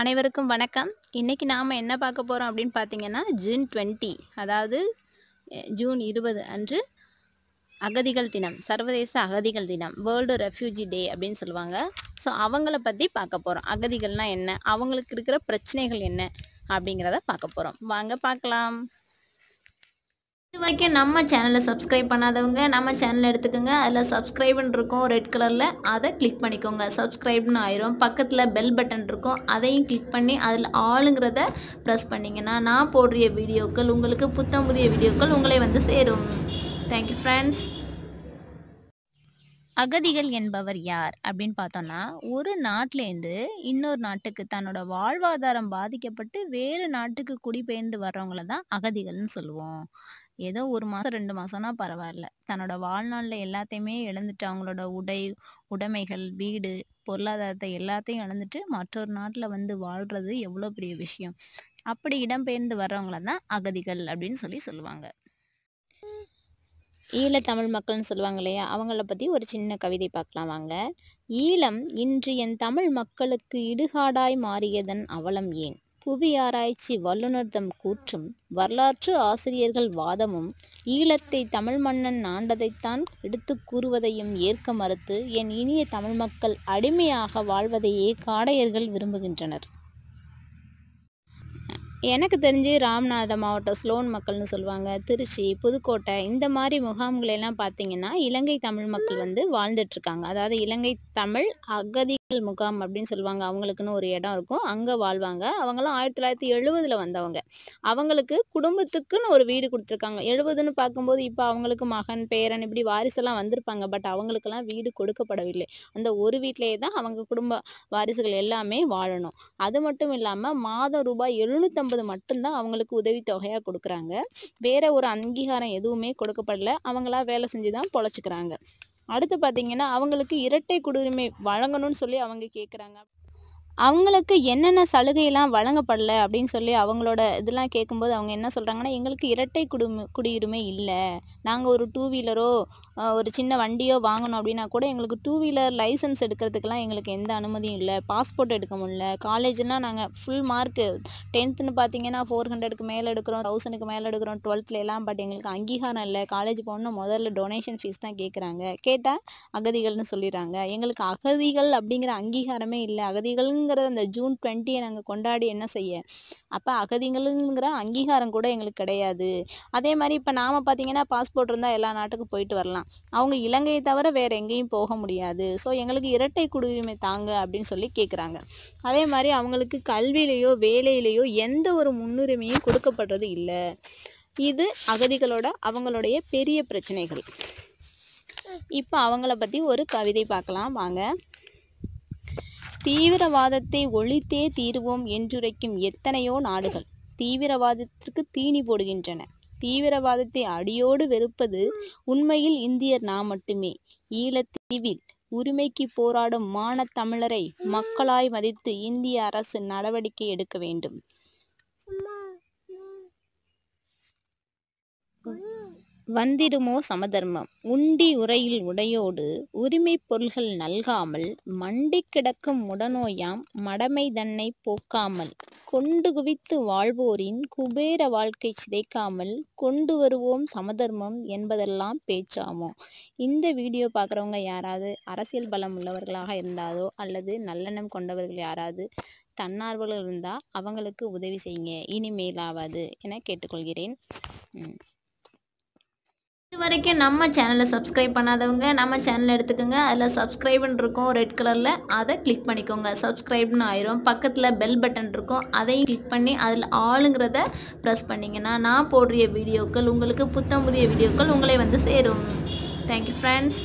அனைவருக்கும் வணக்கம் இன்றைக்கி நாம் என்ன பார்க்க போகிறோம் அப்படின்னு பார்த்தீங்கன்னா ஜூன் டுவெண்ட்டி அதாவது ஜூன் இருபது அன்று அகதிகள் தினம் சர்வதேச அகதிகள் தினம் வேர்ல்டு ரெஃப்யூஜி டே அப்படின்னு சொல்லுவாங்க ஸோ அவங்கள பற்றி பார்க்க போகிறோம் அகதிகள்னால் என்ன அவங்களுக்கு இருக்கிற பிரச்சனைகள் என்ன அப்படிங்கிறத பார்க்க போகிறோம் வாங்க பார்க்கலாம் இது வரைக்கும் நம்ம சேனலை சப்ஸ்கிரைப் பண்ணாதவங்க நம்ம சேனலை எடுத்துக்கோங்க அதில் சப்ஸ்கிரைப்னு இருக்கும் ரெட் கலரில் அதை கிளிக் பண்ணிக்கோங்க சப்ஸ்கிரைப்னு ஆயிரும் பக்கத்தில் பெல் பட்டன் இருக்கும் அதையும் கிளிக் பண்ணி அதில் ஆளுங்கிறத ப்ரெஸ் பண்ணிங்கன்னா நான் போடுற வீடியோக்கள் உங்களுக்கு புத்தம் புதிய வீடியோக்கள் உங்களே வந்து சேரும் தேங்க்யூ ஃப்ரெண்ட்ஸ் அகதிகள் என்பவர் யார் அப்படின்னு பார்த்தோன்னா ஒரு நாட்டிலேருந்து இன்னொரு நாட்டுக்கு தன்னோட வாழ்வாதாரம் பாதிக்கப்பட்டு வேறு நாட்டுக்கு குடிபெயர்ந்து வர்றவங்கள தான் அகதிகள்னு சொல்லுவோம் ஏதோ ஒரு மாதம் ரெண்டு மாதம்னா பரவாயில்ல தன்னோட வாழ்நாளில் எல்லாத்தையுமே இழந்துட்டு அவங்களோட உடை உடைமைகள் வீடு பொருளாதாரத்தை எல்லாத்தையும் இழந்துட்டு மற்றொரு நாட்டில் வந்து வாழ்கிறது எவ்வளோ பெரிய விஷயம் அப்படி இடம்பெயர்ந்து வர்றவங்கள தான் அகதிகள் அப்படின்னு சொல்லி சொல்லுவாங்க ஈழ தமிழ் மக்கள்னு சொல்லுவாங்க இல்லையா அவங்கள பற்றி ஒரு சின்ன கவிதை பார்க்கலாம் வாங்க ஈழம் இன்று என் தமிழ் மக்களுக்கு இடுகாடாய் மாறியதன் அவலம் ஏன் புவி ஆராய்ச்சி வல்லுநர்தம் கூற்றும் வரலாற்று ஆசிரியர்கள் வாதமும் ஈழத்தை தமிழ் மன்னன் ஆண்டதைத்தான் எடுத்து கூறுவதையும் ஏற்க மறுத்து என் இனிய தமிழ் மக்கள் அடிமையாக வாழ்வதையே காடையர்கள் விரும்புகின்றனர் எனக்கு தெரிஞ்சு ராம்நாத மாவட்டம் ஸ்லோன் மக்கள்னு சொல்லுவாங்க திருச்சி புதுக்கோட்டை இந்த மாதிரி முகாம்களெல்லாம் பார்த்தீங்கன்னா இலங்கை தமிழ் மக்கள் வந்து வாழ்ந்துட்டுருக்காங்க அதாவது இலங்கை தமிழ் அகதிகள் முகாம் அப்படின்னு சொல்லுவாங்க அவங்களுக்குன்னு ஒரு இடம் இருக்கும் அங்கே வாழ்வாங்க அவங்களாம் ஆயிரத்தி தொள்ளாயிரத்தி எழுபதில் வந்தவங்க அவங்களுக்கு குடும்பத்துக்குன்னு ஒரு வீடு கொடுத்துருக்காங்க எழுபதுன்னு பார்க்கும்போது இப்போ அவங்களுக்கு மகன் பேரன் இப்படி வாரிசெல்லாம் வந்திருப்பாங்க பட் அவங்களுக்கெல்லாம் வீடு கொடுக்கப்படவில்லை அந்த ஒரு வீட்டிலேயே தான் அவங்க குடும்ப வாரிசுகள் எல்லாமே வாழணும் அது மட்டும் இல்லாமல் மாதம் ரூபாய் எழுநூற்றம்பது ஐம்பது மட்டும்தான் அவங்களுக்கு உதவித்தொகையாக கொடுக்குறாங்க வேறு ஒரு அங்கீகாரம் எதுவுமே கொடுக்கப்படல அவங்களா வேலை செஞ்சு தான் பொழைச்சிக்கிறாங்க அடுத்து பார்த்திங்கன்னா அவங்களுக்கு இரட்டை குடியுரிமை வழங்கணும்னு சொல்லி அவங்க கேட்குறாங்க அவங்களுக்கு என்னென்ன சலுகையெல்லாம் வழங்கப்படலை அப்படின்னு சொல்லி அவங்களோட இதெல்லாம் கேட்கும்போது அவங்க என்ன சொல்கிறாங்கன்னா எங்களுக்கு இரட்டை குடும குடியுரிமை இல்லை நாங்கள் ஒரு டூ வீலரோ ஒரு சின்ன வண்டியோ வாங்கணும் அப்படின்னா கூட எங்களுக்கு டூ வீலர் லைசன்ஸ் எடுக்கிறதுக்கெலாம் எங்களுக்கு எந்த அனுமதியும் இல்லை பாஸ்போர்ட் எடுக்க முடியல காலேஜ்னால் நாங்கள் ஃபுல் மார்க்கு டென்த்துன்னு பார்த்தீங்கன்னா ஃபோர் ஹண்ட்ரடுக்கு மேலே எடுக்கிறோம் தௌசண்ட்க்கு மேலே எடுக்கிறோம் டுவெல்த்லலாம் பட் எங்களுக்கு அங்கீகாரம் இல்லை காலேஜ் போகணுன்னா முதல்ல டொனேஷன் ஃபீஸ் தான் கேட்குறாங்க கேட்டால் அகதிகள்னு சொல்லிடுறாங்க எங்களுக்கு அகதிகள் அப்படிங்கிற அங்கீகாரமே இல்லை அகதிகள் அகதிங்கிறத அந்த ஜூன் டுவெண்ட்டியை நாங்கள் கொண்டாடி என்ன செய்ய அப்போ அகதிகளுங்கிற அங்கீகாரம் கூட எங்களுக்கு கிடையாது அதே மாதிரி இப்போ நாம் பார்த்தீங்கன்னா பாஸ்போர்ட் இருந்தால் எல்லா நாட்டுக்கும் போயிட்டு வரலாம் அவங்க இலங்கையை தவிர வேறு எங்கேயும் போக முடியாது ஸோ எங்களுக்கு இரட்டை குடியுரிமை தாங்க அப்படின்னு சொல்லி கேட்குறாங்க அதே மாதிரி அவங்களுக்கு கல்வியிலேயோ வேலையிலேயோ எந்த ஒரு முன்னுரிமையும் கொடுக்கப்படுறது இல்லை இது அகதிகளோட அவங்களுடைய பெரிய பிரச்சனைகள் இப்போ அவங்கள பற்றி ஒரு கவிதை பார்க்கலாம் வாங்க தீவிரவாதத்தை ஒழித்தே தீர்வோம் என்றுரைக்கும் எத்தனையோ நாடுகள் தீவிரவாதத்திற்கு தீனி போடுகின்றன தீவிரவாதத்தை அடியோடு வெறுப்பது உண்மையில் இந்தியர் நாம் மட்டுமே ஈழத்தீவில் உரிமைக்கு போராடும் மானத்தமிழரை மக்களாய் மதித்து இந்திய அரசு நடவடிக்கை எடுக்க வேண்டும் வந்திடுமோ சமதர்மம் உண்டி உரையில் உடையோடு உரிமை பொருள்கள் நல்காமல் மண்டி கிடக்கும் உடனோயாம் மடமை தன்னை போக்காமல் கொண்டு குவித்து வாழ்வோரின் குபேர வாழ்க்கை சிதைக்காமல் கொண்டு வருவோம் சமதர்மம் என்பதெல்லாம் பேச்சாமோ இந்த வீடியோ பார்க்குறவங்க யாராவது அரசியல் பலம் உள்ளவர்களாக இருந்தாலோ அல்லது நல்லெண்ணம் கொண்டவர்கள் யாராவது தன்னார்வலர்கள் இருந்தால் அவங்களுக்கு உதவி செய்யுங்க இனிமேலாவது என கேட்டுக்கொள்கிறேன் வரைக்கும் நம்ம சேனலை சப்ஸ்கிரைப் பண்ணாதவங்க நம்ம சேனலை எடுத்துக்கோங்க அதில் சப்ஸ்கிரைப்னு இருக்கும் ரெட் கலரில் அதை கிளிக் பண்ணிக்கோங்க சப்ஸ்கிரைப்னு ஆயிரும் பக்கத்தில் பெல் பட்டன் இருக்கும் அதையும் கிளிக் பண்ணி அதில் ஆளுங்கிறத ப்ரெஸ் பண்ணிங்கன்னா நான் போடுற வீடியோக்கள் உங்களுக்கு புத்தம் புதிய வீடியோக்கள் உங்களை வந்து சேரும் தேங்க்யூ ஃப்ரெண்ட்ஸ்